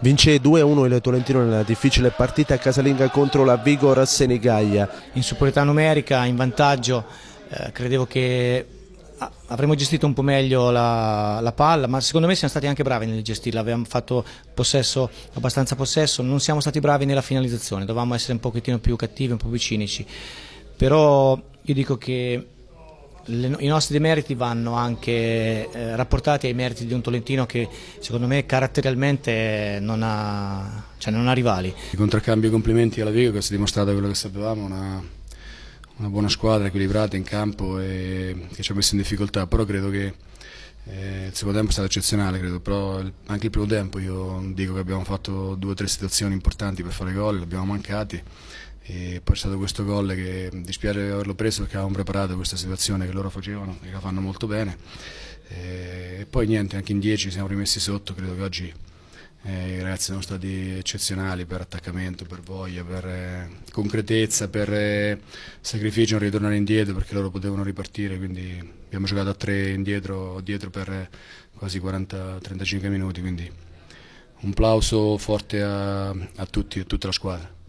Vince 2-1 il Tolentino nella difficile partita casalinga contro la Vigor Senigaglia. In superiorità numerica, in vantaggio, eh, credevo che ah, avremmo gestito un po' meglio la, la, palla, ma secondo me siamo stati anche bravi nel gestirla, avevamo fatto possesso, abbastanza possesso, non siamo stati bravi nella finalizzazione, dovevamo essere un pochettino più cattivi, un po' più cinici, però io dico che le, I nostri demeriti vanno anche eh, rapportati ai meriti di un Tolentino che secondo me caratterialmente non ha, cioè non ha rivali. I contraccambi e complimenti alla Vigo che si è dimostrata quello che sapevamo, una, una, buona squadra equilibrata in campo e che ci ha messo in difficoltà, però credo che eh, il secondo tempo è stato eccezionale, credo, però anche il primo tempo io dico che abbiamo fatto due o tre situazioni importanti per fare gol, le abbiamo mancate e poi è stato questo gol che mm, dispiace averlo preso perché avevamo preparato questa situazione che loro facevano e la fanno molto bene e poi niente anche in 10 siamo rimessi sotto credo che oggi eh, i ragazzi sono stati eccezionali per attaccamento, per voglia, per eh, concretezza, per eh, sacrificio, non ritornare indietro perché loro potevano ripartire, quindi abbiamo giocato a tre indietro dietro per eh, quasi 40-35 minuti, quindi un plauso forte a, a tutti, a tutta la squadra.